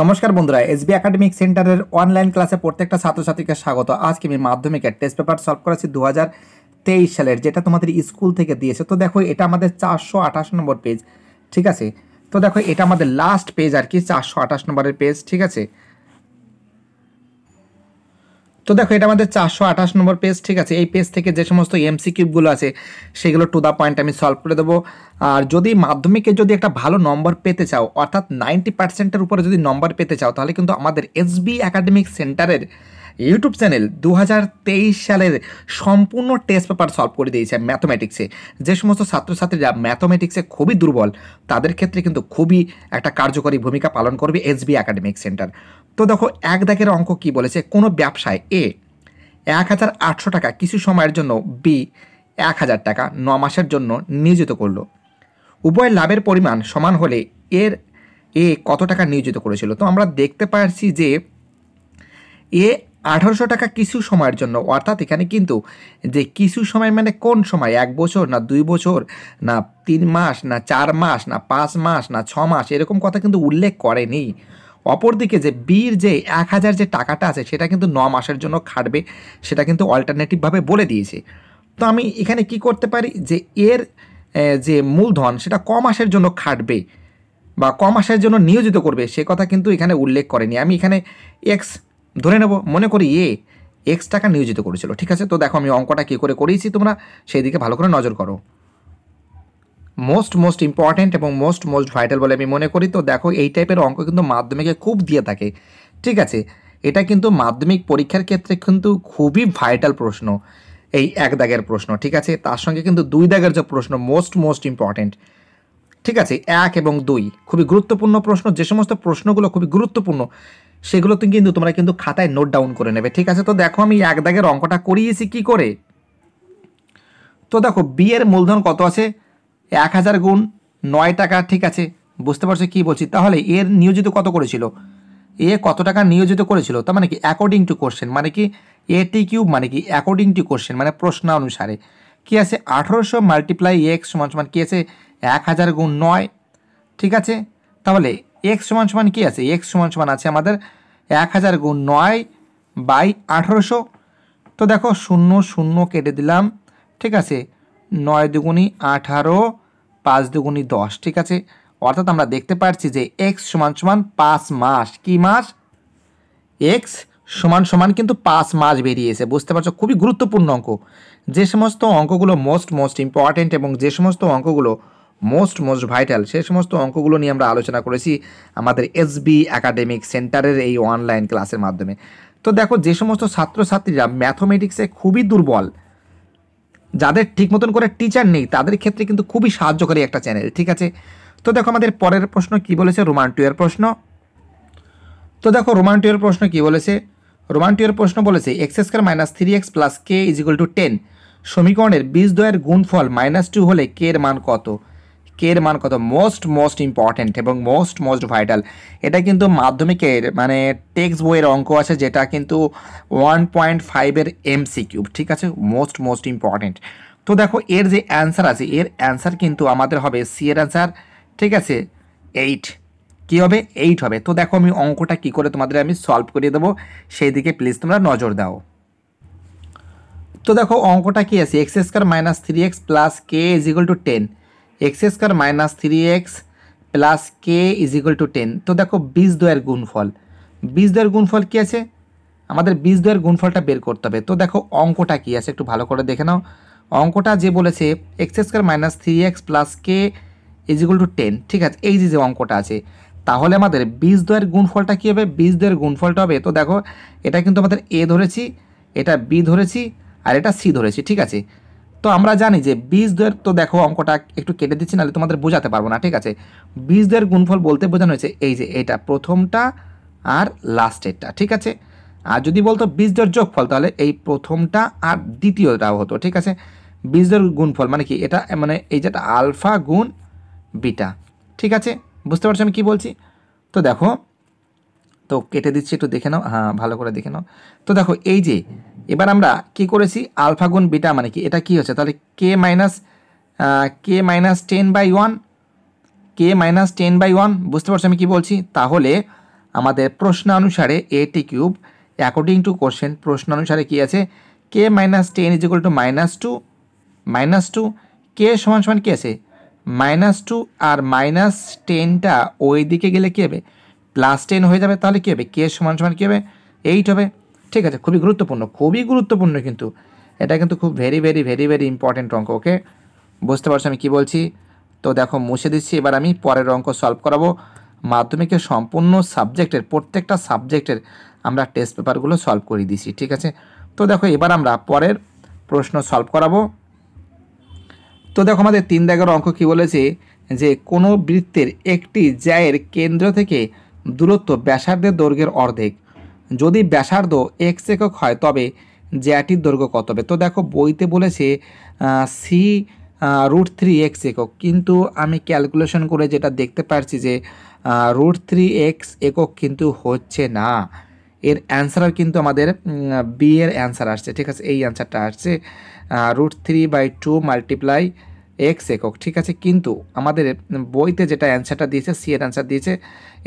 নমস্কার বন্ধুরা SB academic সেন্টারের অনলাইন ক্লাসে প্রত্যেকটা ছাত্রছাত্রীকে স্বাগত আজকে আমি মাধ্যমিকের টেস্ট পেপার সলভ করেছি দু তেইশ সালের যেটা তোমাদের স্কুল থেকে দিয়েছে তো দেখো এটা আমাদের চারশো আঠাশ নম্বর পেজ ঠিক আছে তো দেখো এটা আমাদের লাস্ট পেজ আর কি চারশো আঠাশ নম্বরের পেজ ঠিক আছে তো দেখো এটা আমাদের চারশো আঠাশ নম্বর পেজ ঠিক আছে এই পেজ থেকে যে সমস্ত এমসি কিউবগুলো আছে সেগুলো টু দ্য পয়েন্ট আমি সলভ করে দেবো আর যদি মাধ্যমিকে যদি একটা ভালো নম্বর পেতে চাও অর্থাৎ নাইনটি পার্সেন্টের উপরে যদি নম্বর পেতে চাও তাহলে কিন্তু আমাদের এসবি একাডেমিক সেন্টারের ইউটিউব চ্যানেল দু সালের সম্পূর্ণ টেস্ট পেপার সলভ করে দিয়েছে ম্যাথমেটিক্সে যে সমস্ত ছাত্রছাত্রীরা ম্যাথমেটিক্সে খুবই দুর্বল তাদের ক্ষেত্রে কিন্তু খুবই একটা কার্যকরী ভূমিকা পালন করবে এসবি একাডেমিক সেন্টার তো দেখো এক দাগের অঙ্ক কি বলেছে কোনো ব্যবসায় এ এক হাজার আটশো টাকা কিছু সময়ের জন্য বি এক হাজার টাকা ন মাসের জন্য নিয়োজিত করলো উভয় লাভের পরিমাণ সমান হলে এর এ কত টাকা নিয়োজিত করেছিল তো আমরা দেখতে পাচ্ছি যে এ আঠারোশো টাকা কিছু সময়ের জন্য অর্থাৎ এখানে কিন্তু যে কিছু সময় মানে কোন সময় এক বছর না দুই বছর না তিন মাস না চার মাস না পাঁচ মাস না ছ মাস এরকম কথা কিন্তু উল্লেখ করেনি অপরদিকে যে বির যে এক হাজার যে টাকাটা আছে সেটা কিন্তু ন মাসের জন্য খাটবে সেটা কিন্তু অল্টারনেটিভভাবে বলে দিয়েছে তো আমি এখানে কি করতে পারি যে এর যে মূলধন সেটা ক মাসের জন্য খাটবে বা ক মাসের জন্য নিয়োজিত করবে সে কথা কিন্তু এখানে উল্লেখ করেনি আমি এখানে এক্স ধরে নেব মনে করি এ এক্স টাকা নিয়োজিত করেছিল ঠিক আছে তো দেখো আমি অঙ্কটা কী করে করিয়েছি তোমরা সেই দিকে ভালো করে নজর করো মোস্ট মোস্ট ইম্পর্ট্যান্ট এবং মোস্ট মোস্ট ভাইটাল বলে আমি মনে করি তো দেখো এই টাইপের অঙ্ক কিন্তু মাধ্যমিকে খুব দিয়ে থাকে ঠিক আছে এটা কিন্তু মাধ্যমিক পরীক্ষার ক্ষেত্রে কিন্তু খুবই ভাইটাল প্রশ্ন এই এক দাগের প্রশ্ন ঠিক আছে তার সঙ্গে কিন্তু দুই দাগের যে প্রশ্ন মোস্ট মোস্ট ইম্পর্ট্যান্ট ঠিক আছে এক এবং দুই খুবই গুরুত্বপূর্ণ প্রশ্ন যে সমস্ত প্রশ্নগুলো খুবই গুরুত্বপূর্ণ সেগুলো কিন্তু তোমরা কিন্তু খাতায় নোট ডাউন করে নেবে ঠিক আছে তো দেখো আমি এক দাগের অঙ্কটা করিয়েছি কি করে তো দেখো বি এর মূলধন কত আছে এক হাজার গুণ নয় টাকা ঠিক আছে বুঝতে পারছো কী বলছি তাহলে এর নিয়োজিত কত করেছিল এ কত টাকা নিয়োজিত করেছিল তার মানে কি অ্যাকর্ডিং টু কোশ্চেন মানে কি এটি কিউব মানে কি অ্যাকর্ডিং টু কোশ্চেন মানে প্রশ্ন অনুসারে কি আছে আঠেরোশো মাল্টিপ্লাই এক্স সমান সমান কী আছে এক হাজার গুণ নয় ঠিক আছে তাহলে এক্স সমান সমান কী আছে এক্স সমান সমান আছে আমাদের এক হাজার গুণ নয় বাই আঠেরোশো তো দেখো শূন্য শূন্য কেটে দিলাম ঠিক আছে নয় দুগুণি আঠারো পাঁচ দুগুণি দশ ঠিক আছে অর্থাৎ আমরা দেখতে পাচ্ছি যে এক্স সমান সমান পাঁচ মাস কি মাস এক্স সমান সমান কিন্তু পাঁচ মাস বেরিয়েছে বুঝতে পারছো খুবই গুরুত্বপূর্ণ অঙ্ক যে সমস্ত অঙ্কগুলো মোস্ট মোস্ট ইম্পর্ট্যান্ট এবং যে সমস্ত অঙ্কগুলো মোস্ট মোস্ট ভাইটাল সে সমস্ত অঙ্কগুলো নিয়ে আমরা আলোচনা করেছি আমাদের এসবি একাডেমিক সেন্টারের এই অনলাইন ক্লাসের মাধ্যমে তো দেখো যে সমস্ত ছাত্রছাত্রীরা ম্যাথমেটিক্সে খুবই দুর্বল যাদের ঠিক মতন করে টিচার নেই তাদের ক্ষেত্রে কিন্তু খুবই সাহায্যকারী একটা চ্যানেল ঠিক আছে তো দেখো আমাদের পরের প্রশ্ন কি বলেছে রোমান প্রশ্ন তো দেখো রোমান প্রশ্ন কি বলেছে রোমান প্রশ্ন বলেছে x square minus three x plus k is to ten সমীকরণের বীজ দয়ের গুণফল মাইনাস টু হলে কে এর মান কত কে এর মান কত মোস্ট মোস্ট ইম্পর্ট্যান্ট এবং মোস্ট মোস্ট ভাইটাল এটা কিন্তু মাধ্যমিকের মানে টেক্সট বইয়ের অঙ্ক আছে যেটা কিন্তু ওয়ান পয়েন্ট ফাইভের এমসি কিউব ঠিক আছে মোস্ট মোস্ট ইম্পর্ট্যান্ট তো দেখো এর যে অ্যান্সার আছে এর অ্যান্সার কিন্তু আমাদের হবে সি এর অ্যান্সার ঠিক আছে এইট কী হবে এইট হবে তো দেখো আমি অঙ্কটা কি করে তোমাদের আমি সলভ করিয়ে দেবো সেই দিকে প্লিজ তোমরা নজর দাও তো দেখো অঙ্কটা কী আছে x square minus three x plus k is equal to ten x square minus three x plus k is equal to ten তো দেখো বীজ দয়ের গুণফল বীজ দয়ের গুণফল কী আছে আমাদের বীজ দয়ের গুণফলটা বের করতে হবে তো দেখো অঙ্কটা কী আছে একটু ভালো করে দেখে নাও অঙ্কটা যে বলেছে x square minus three x plus k is equal to ten ঠিক আছে এই যে যে অঙ্কটা আছে তাহলে আমাদের বীজ দয়ের গুণফলটা কী হবে বীজ দয়ের গুণফলটা হবে তো দেখো এটা কিন্তু আমাদের এ ধরেছি এটা বি ধরেছি আর এটা সি ধরেছি ঠিক আছে তো আমরা জানি যে বীজ দ্বয়ের তো দেখো অঙ্কটা একটু কেটে দিচ্ছি নাহলে তোমাদের বোঝাতে পারবো না ঠিক আছে বীজ দ্বয়ের গুণফল বলতে বোঝানো হয়েছে এই যে এটা প্রথমটা আর লাস্টেরটা ঠিক আছে আর যদি বলতো বীজ দ্বয়ের যোগফল তাহলে এই প্রথমটা আর দ্বিতীয়টাও হতো ঠিক আছে বীজ দ্বয়ের গুণফল মানে কি এটা মানে এই যেটা আলফা গুণ বিটা ঠিক আছে বুঝতে পারছো আমি কি বলছি তো দেখো তো কেটে দিচ্ছি একটু দেখে নাও হ্যাঁ ভালো করে দেখে নাও তো দেখো এই যে এবার আমরা কি করেছি আলফা গুণ বিটা মানে কি এটা কি হচ্ছে তাহলে k minus k minus ten by one k minus ten by one বুঝতে পারছো আমি কি বলছি তাহলে আমাদের প্রশ্ন অনুসারে এটি কিউব অ্যাকর্ডিং টু কোশ্চেন প্রশ্ন অনুসারে কি আছে k minus ten is equal to minus two minus two k সমান সমান কী আছে মাইনাস টু আর মাইনাস টেনটা ওই দিকে গেলে কী হবে প্লাস টেন হয়ে যাবে তাহলে কী হবে কে সমান সমান কী হবে এইট হবে ঠিক আছে খুবই গুরুত্বপূর্ণ খুবই গুরুত্বপূর্ণ কিন্তু এটা কিন্তু খুব very very very very important অঙ্ক ওকে বুঝতে পারছো আমি কী বলছি তো দেখো মুছে দিচ্ছি এবার আমি পরের অঙ্ক সলভ করাবো মাধ্যমিকের সম্পূর্ণ সাবজেক্টের প্রত্যেকটা সাবজেক্টের আমরা টেস্ট পেপারগুলো সলভ করে দিছি ঠিক আছে তো দেখো এবার আমরা পরের প্রশ্ন সলভ করাবো তো দেখো আমাদের তিন দাগের অঙ্ক কি বলেছে যে কোনো বৃত্তের একটি জ্যায়ের কেন্দ্র থেকে দূরত্ব ব্যাসার্ধের দৈর্ঘ্যের অর্ধেক যদি ব্যাসার্ধ এক্স একক হয় তবে জ্যাটির দৈর্ঘ্য কত হবে তো দেখো বইতে বলেছে সি রুট থ্রি এক্স একক কিন্তু আমি ক্যালকুলেশন করে যেটা দেখতে পারছি যে রুট থ্রি এক্স একক কিন্তু হচ্ছে না এর অ্যান্সার কিন্তু আমাদের বি এর অ্যান্সার আসছে ঠিক আছে এই অ্যান্সারটা আসছে root three by two multiply x একক ঠিক আছে কিন্তু আমাদের বইতে যেটা অ্যান্সারটা দিয়েছে সি এর অ্যান্সার দিয়েছে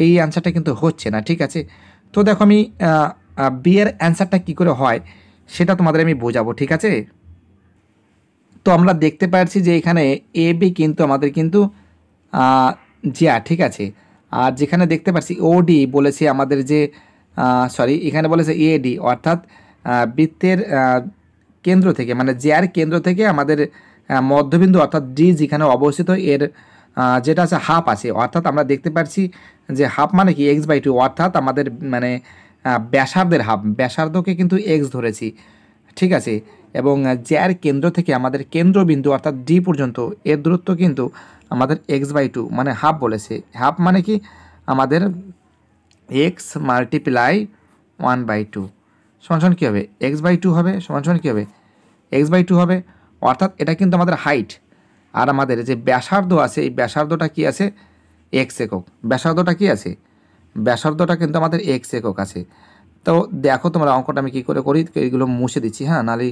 এই অ্যান্সারটা কিন্তু হচ্ছে না ঠিক আছে তো দেখো আমি বিয়ের অ্যান্সারটা কি করে হয় সেটা তোমাদের আমি বোঝাবো ঠিক আছে তো আমরা দেখতে পাচ্ছি যে এখানে এ বি কিন্তু আমাদের কিন্তু জিয়া ঠিক আছে আর যেখানে দেখতে পাচ্ছি ওডি বলেছে আমাদের যে সরি এখানে বলেছে এডি অর্থাৎ বৃত্তের কেন্দ্র থেকে মানে জিয়ার কেন্দ্র থেকে আমাদের মধ্যবিন্দু অর্থাৎ ডি যেখানে অবস্থিত এর যেটা আছে হাফ আছে অর্থাৎ আমরা দেখতে পাচ্ছি যে হাফ মানে কি এক্স বাই টু অর্থাৎ আমাদের মানে ব্যাসার্ধের হাফ ব্যাসার্ধকে কিন্তু এক্স ধরেছি ঠিক আছে এবং জ্যার কেন্দ্র থেকে আমাদের কেন্দ্রবিন্দু অর্থাৎ ডি পর্যন্ত এর দূরত্ব কিন্তু আমাদের এক্স বাই টু মানে হাফ বলেছে হাফ মানে কি আমাদের x multiply one by two সমান কী হবে এক্স বাই টু হবে সমান কী হবে এক্স বাই টু হবে অর্থাৎ এটা কিন্তু আমাদের হাইট আর আমাদের যে ব্যাসার্ধ আছে এই ব্যাসার্ধটা কি আছে এক্স একক ব্যাসার্ধটা কি আছে ব্যাসার্ধটা কিন্তু আমাদের এক্স একক আছে তো দেখো তোমরা অঙ্কটা আমি কী করে করি এগুলো মুছে দিচ্ছি হ্যাঁ নাহলে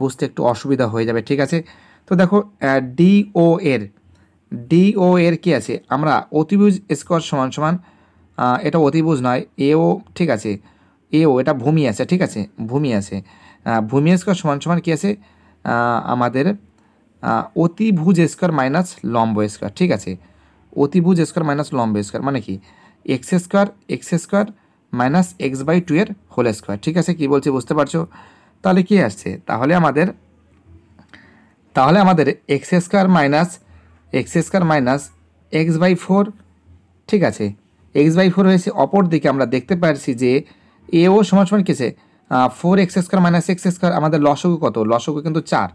বুঝতে একটু অসুবিধা হয়ে যাবে ঠিক আছে তো দেখো ডিও এর ডিও এর কী আছে আমরা অতিভুজ স্কোয়ার সমান সমান এটা অতিভুজ নয় এও ঠিক আছে এও এটা ভূমি আছে ঠিক আছে ভূমি আছে ভূমি স্কোয়ার সমান সমান কী আছে আমাদের অতিভুজ স্কোয়ার মাইনাস লম্ব স্কোয়ার ঠিক আছে অতিভুজ স্কোয়ার মাইনাস লম্ব স্কোয়ার মানে কি x square x square minus x by two এর হোল স্কোয়ার ঠিক আছে কি বলছে বুঝতে পারছো তাহলে কি আসছে তাহলে আমাদের তাহলে আমাদের x square minus x square minus x by four ঠিক আছে এক্স বাই ফোর হয়েছে অপর দিকে আমরা দেখতে পারছি যে এ ও সমান সমান কেছে four x square minus x square আমাদের লসগু কত লসগু কিন্তু চার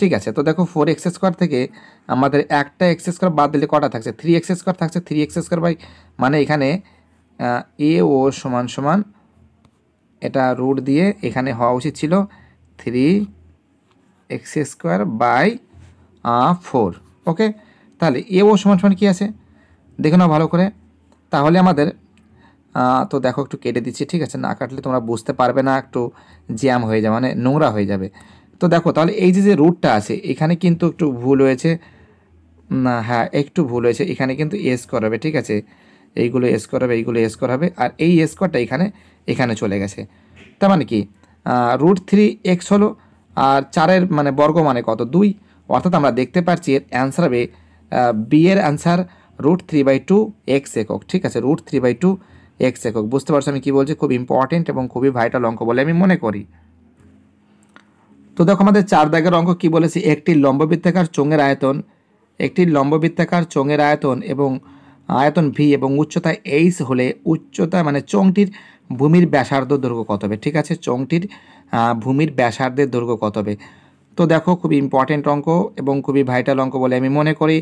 ঠিক আছে তো দেখো ফোর এক্স স্কোয়ার থেকে আমাদের একটা এক্স স্কোয়ার বাদ দিলে কটা থাকছে থ্রি এক্স স্কোয়ার থাকছে থ্রি এক্স স্কোয়ার বাই মানে এখানে এ ও সমান সমান এটা রুট দিয়ে এখানে হওয়া উচিত ছিল three x square by four okay তাহলে এ ও সমান সমান কী আছে দেখে নাও ভালো করে তাহলে আমাদের তো দেখো একটু কেটে দিচ্ছি ঠিক আছে না কাটলে তোমরা বুঝতে পারবে না একটু জ্যাম হয়ে যাবে মানে নোংরা হয়ে যাবে তো দেখো তাহলে এই যে যে রুটটা আছে এখানে কিন্তু একটু ভুল হয়েছে না হ্যাঁ একটু ভুল হয়েছে এখানে কিন্তু এস করাবে ঠিক আছে এইগুলো এস করাবে এইগুলো এস করাবে আর এই এস এখানে এখানে চলে গেছে তার মানে কি রুট থ্রি এক্স হলো আর চারের মানে বর্গ মানে কত দুই অর্থাৎ আমরা দেখতে পাচ্ছি এর অ্যান্সার হবে বি এর answer root three by two x একক ঠিক আছে root three by two x একক বুঝতে পারছো আমি কী বলছি খুব ইম্পর্টেন্ট এবং খুবই ভাইটাল অঙ্ক বলে আমি মনে করি তো দেখো আমাদের চার দাগের অঙ্ক কি বলেছে একটি লম্ববৃত্তাকার চোঙের আয়তন একটি লম্ববৃত্তাকার চোঙের আয়তন এবং আয়তন ভি এবং উচ্চতা এইচ হলে উচ্চতা মানে চোংটির ভূমির ব্যাসার্ধ দৈর্ঘ্য কত হবে ঠিক আছে চোংটির ভূমির ব্যাসার্ধের দৈর্ঘ্য কত হবে তো দেখো খুবই ইম্পর্টেন্ট অঙ্ক এবং খুবই ভাইটাল অঙ্ক বলে আমি মনে করি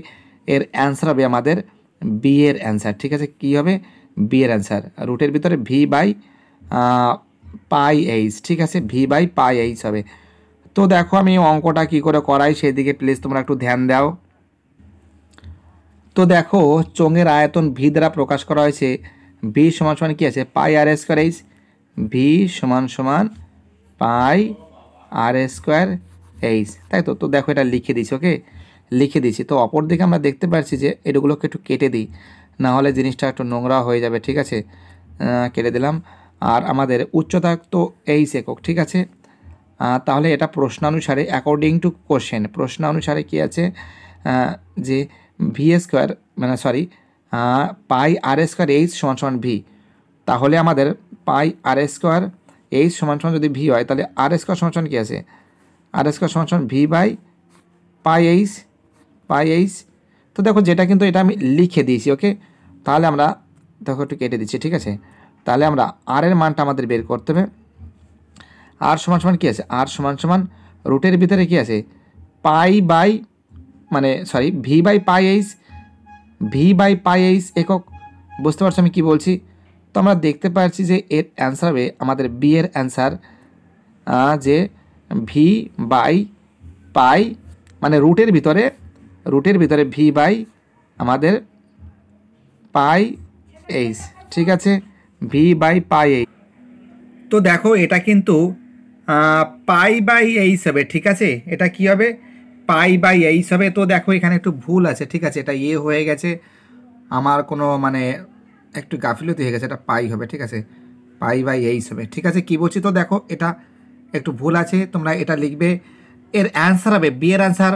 এর অ্যান্সার হবে আমাদের বি এর অ্যান্সার ঠিক আছে কি হবে বি এর অ্যান্সার রুটের ভিতরে ভি বাই পাই এইচ ঠিক আছে ভি বাই পাই এইচ হবে তো দেখো আমি অঙ্কটা কি করে করাই সেদিকে প্লিজ তোমরা একটু ধ্যান দাও তো দেখো চোঙের আয়তন ভি দ্বারা প্রকাশ করা হয়েছে ভি সমান সমান কী আছে pi r square h v সমান সমান পাই আর স্কোয়ার এইচ তাই তো তো দেখো এটা লিখে দিয়েছি ওকে লিখে দিয়েছি তো অপর দিকে আমরা দেখতে পাচ্ছি যে এগুলোকে একটু কেটে দিই নাহলে জিনিসটা একটু নোংরা হয়ে যাবে ঠিক আছে কেটে দিলাম আর আমাদের উচ্চতা তো এইচ একক ঠিক আছে তাহলে এটা প্রশ্ন অনুসারে অ্যাকর্ডিং টু কোশ্চেন অনুসারে কি আছে যে ভি স্কোয়ার মানে sorry pi r square h সমান সমান ভি তাহলে আমাদের পাই আর স্কোয়ার এইচ সমান সমান যদি ভি হয় তাহলে আর স্কোয়ার সমান সমান কী আছে আর স্কোয়ার সমান সমান v by pi h pi h তো দেখো যেটা কিন্তু এটা আমি লিখে দিয়েছি ওকে তাহলে আমরা দেখো একটু কেটে দিচ্ছি ঠিক আছে তাহলে আমরা আর এর মানটা আমাদের বের করতে হবে আর সমান সমান কী আছে আর সমান সমান রুটের ভিতরে কী আছে পাই বাই মানে sorry v by pi h v by pi h একক বুঝতে পারছো আমি কী বলছি তো আমরা দেখতে পাচ্ছি যে এর অ্যান্সার হবে আমাদের বি এর অ্যান্সার যে ভি বাই পাই মানে রুটের ভিতরে রুটের ভিতরে ভি বাই আমাদের পাই এইস ঠিক আছে ভি বাই পাই এইস তো দেখো এটা কিন্তু পাই বাই এইস হবে ঠিক আছে এটা কি হবে পাই বাই এইস হবে তো দেখো এখানে একটু ভুল আছে ঠিক আছে এটা ইয়ে হয়ে গেছে আমার কোনো মানে একটু গাফিলতি হয়ে গেছে এটা পাই হবে ঠিক আছে পাই বাই এইস হবে ঠিক আছে কি বলছি তো দেখো এটা একটু ভুল আছে তোমরা এটা লিখবে এর অ্যান্সার হবে বি অ্যান্সার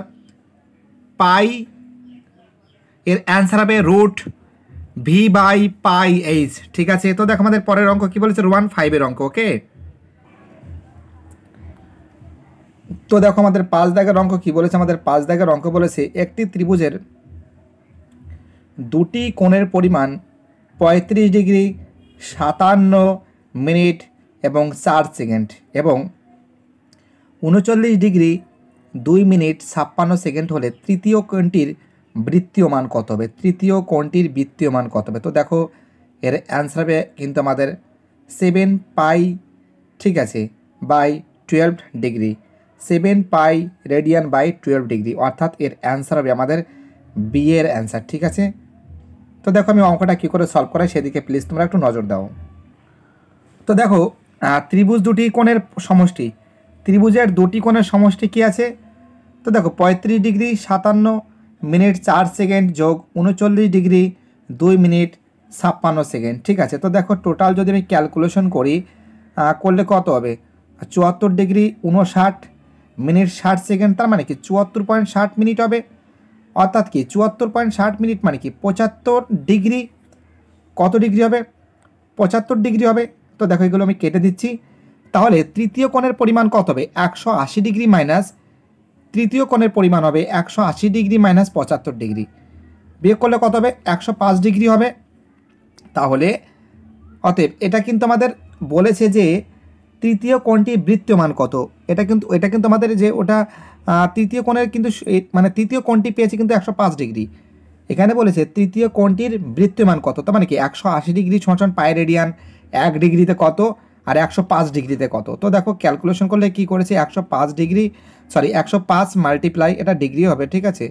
পাই এর অ্যান্সার হবে root v by pi h ঠিক আছে তো দেখো আমাদের পরের অঙ্ক কী বলেছে ওয়ান ফাইভের অঙ্ক ওকে তো দেখো আমাদের পাঁচ দাগের অঙ্ক কি বলেছে আমাদের পাঁচ দাগের অঙ্ক বলেছে একটি ত্রিভুজের দুটি কোণের পরিমাণ পঁয়ত্রিশ ডিগ্রি সাতান্ন মিনিট এবং চার সেকেন্ড এবং উনচল্লিশ ডিগ্রি দুই মিনিট ছাপ্পান্ন সেকেন্ড হলে তৃতীয় কোণটির বৃত্তীয় মান কত হবে তৃতীয় কোণটির বৃত্তীয় মান কত হবে তো দেখো এর অ্যান্সার হবে কিন্তু আমাদের সেভেন পাই ঠিক আছে by twelve degree seven pi radian by twelve degree অর্থাৎ এর অ্যান্সার হবে আমাদের বি এর অ্যান্সার ঠিক আছে তো দেখো আমি অঙ্কটা কী করে সলভ করাই সেদিকে প্লিজ তোমরা একটু নজর দাও তো দেখো ত্রিভুজ দুটি কোণের সমষ্টি ত্রিভুজের দুটি কোণের সমষ্টি কি আছে তো দেখো পঁয়ত্রিশ ডিগ্রি সাতান্ন মিনিট চার সেকেন্ড যোগ উনচল্লিশ ডিগ্রি দুই মিনিট ছাপ্পান্ন সেকেন্ড ঠিক আছে তো দেখো টোটাল যদি আমি ক্যালকুলেশন করি করলে কত হবে চুয়াত্তর ডিগ্রি উনষাট মিনিট ষাট সেকেন্ড তার মানে কি চুয়াত্তর পয়েন্ট ষাট মিনিট হবে অর্থাৎ কি চুয়াত্তর পয়েন্ট ষাট মিনিট মানে কি পঁচাত্তর ডিগ্রি কত ডিগ্রি হবে পঁচাত্তর ডিগ্রি হবে তো দেখো এগুলো আমি কেটে দিচ্ছি তাহলে তৃতীয় কোণের পরিমাণ কত হবে একশো আশি ডিগ্রি মাইনাস তৃতীয় কোণের পরিমাণ হবে একশো আশি ডিগ্রি মাইনাস পঁচাত্তর ডিগ্রি বিয়োগ করলে কত হবে একশো পাঁচ ডিগ্রি হবে তাহলে অতএব এটা কিন্তু আমাদের বলেছে যে তৃতীয় কোণটি বৃত্তমান কত এটা কিন্তু এটা কিন্তু আমাদের যে ওটা তৃতীয় কোণের কিন্তু মানে তৃতীয় কোণটি পেয়েছে কিন্তু একশো পাঁচ ডিগ্রি এখানে বলেছে তৃতীয় কোণটির বৃত্তিমান কত তার মানে কি একশো আশি ডিগ্রি ছচন পায়ে রেডিয়ান এক ডিগ্রিতে কত আর একশো পাঁচ ডিগ্রিতে কত তো দেখো ক্যালকুলেশন করলে কি করেছে একশো পাঁচ ডিগ্রি সরি একশো পাঁচ মাল্টিপ্লাই এটা ডিগ্রি হবে ঠিক আছে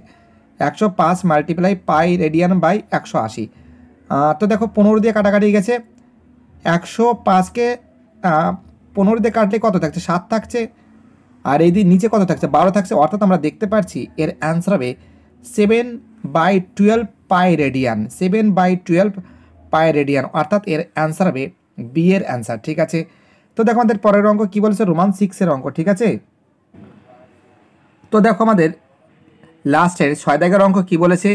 একশো পাঁচ মাল্টিপ্লাই পাই রেডিয়ান বাই একশো আশি তো দেখো পনেরো দিয়ে কাটাকাটি গেছে একশো পাঁচকে পনেরো দিয়ে কাটলে কত থাকছে সাত থাকছে আর এই দিন নিচে কত থাকছে বারো থাকছে অর্থাৎ আমরা দেখতে পাচ্ছি এর অ্যান্সার হবে seven by twelve pi radian seven by twelve pi radian অর্থাৎ এর অ্যান্সার হবে বি এর অ্যান্সার ঠিক আছে তো দেখো আমাদের পরের অঙ্ক কী বলেছে রোমান সিক্সের অঙ্ক ঠিক আছে তো দেখো আমাদের লাস্টের ছয় দাগের অঙ্ক কী বলেছে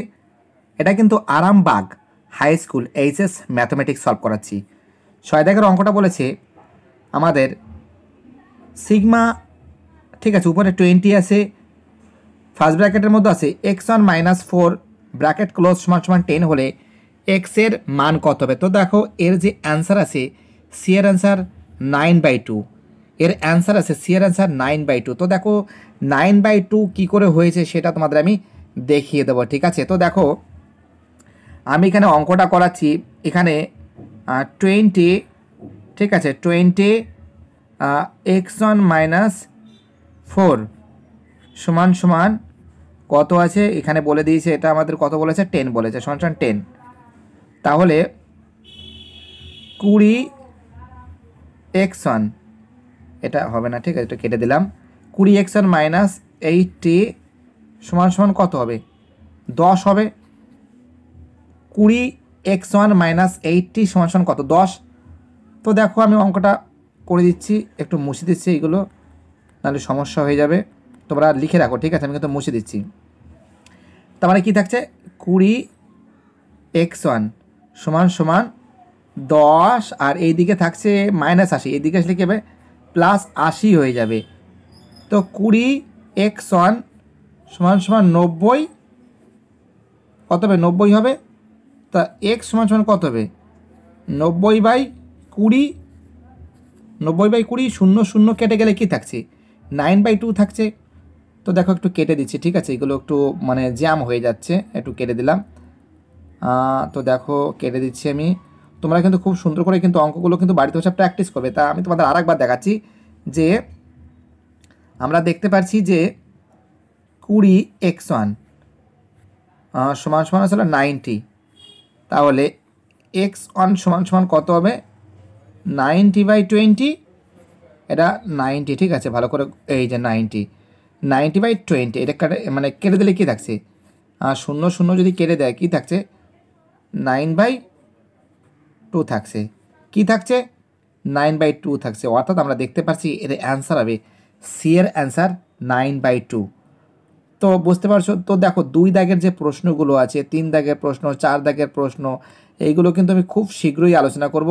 এটা কিন্তু Arambagh high school HS mathematics solve করাচ্ছি ছয় দাগের অঙ্কটা বলেছে আমাদের সিগমা ঠিক আছে উপরে টোয়েন্টি আছে ফার্স্ট ব্র্যাকেটের মধ্যে আছে x one minus four bracket close সমান সমান টেন হলে এক্সের মান কত হবে তো দেখো এর যে অ্যান্সার আছে সি এর অ্যান্সার নাইন বাই টু এর অ্যান্সার আছে সি এর অ্যান্সার নাইন বাই টু তো দেখো নাইন বাই টু কী করে হয়েছে সেটা তোমাদের আমি দেখিয়ে দেবো ঠিক আছে তো দেখো আমি এখানে অঙ্কটা করাচ্ছি এখানে টোয়েন্টি ঠিক আছে twenty x one minus four সমান সমান কত আছে এখানে বলে দিয়েছে এটা আমাদের কত বলেছে টেন বলেছে সমান সমান টেন তাহলে কুড়ি এক্স ওয়ান এটা হবে না ঠিক আছে এটা কেটে দিলাম কুড়ি এক্স ওয়ান মাইনাস এইটটি সমান সমান কত হবে দশ হবে কুড়ি এক্স ওয়ান মাইনাস এইটটি সমান সমান কত দশ তো দেখো আমি অঙ্কটা করে দিচ্ছি একটু মুছে দিচ্ছি এইগুলো নাহলে সমস্যা হয়ে যাবে তোমরা লিখে রাখো ঠিক আছে আমি কিন্তু মুছে দিচ্ছি তার মানে কী থাকছে কুড়ি এক্স ওয়ান সমান সমান দশ আর এই দিকে থাকছে মাইনাস আশি এই দিকে আসলে কী হবে প্লাস আশি হয়ে যাবে তো কুড়ি এক্স ওয়ান সমান সমান নব্বই কত হবে নব্বই হবে তা এক্স সমান সমান কত হবে নব্বই বাই কুড়ি নব্বই বাই কুড়ি শূন্য শূন্য কেটে গেলে কী থাকছে নাইন বাই টু থাকছে তো দেখো একটু কেটে দিচ্ছি ঠিক আছে এগুলো একটু মানে জ্যাম হয়ে যাচ্ছে একটু কেটে দিলাম তো দেখো কেটে দিচ্ছি আমি তোমরা কিন্তু খুব সুন্দর করে কিন্তু অঙ্কগুলো কিন্তু বাড়িতে বসে প্র্যাকটিস করবে তা আমি তোমাদের আর একবার দেখাচ্ছি যে আমরা দেখতে পাচ্ছি যে কুড়ি এক্স ওয়ান সমান সমান আসলে নাইনটি তাহলে এক্স ওয়ান সমান সমান কত হবে নাইনটি বাই টোয়েন্টি এটা নাইনটি ঠিক আছে ভালো করে এই যে নাইনটি নাইনটি বাই টোয়েন্টি এটা কাটে মানে কেটে দিলে কী থাকছে শূন্য শূন্য যদি কেটে দেয় কী থাকছে নাইন বাই টু থাকছে কী থাকছে নাইন বাই টু থাকছে অর্থাৎ আমরা দেখতে পাচ্ছি এর অ্যান্সার হবে সি এর অ্যান্সার নাইন বাই টু তো বুঝতে পারছো তো দেখো দুই দাগের যে প্রশ্নগুলো আছে তিন দাগের প্রশ্ন চার দাগের প্রশ্ন এইগুলো কিন্তু আমি খুব শীঘ্রই আলোচনা করব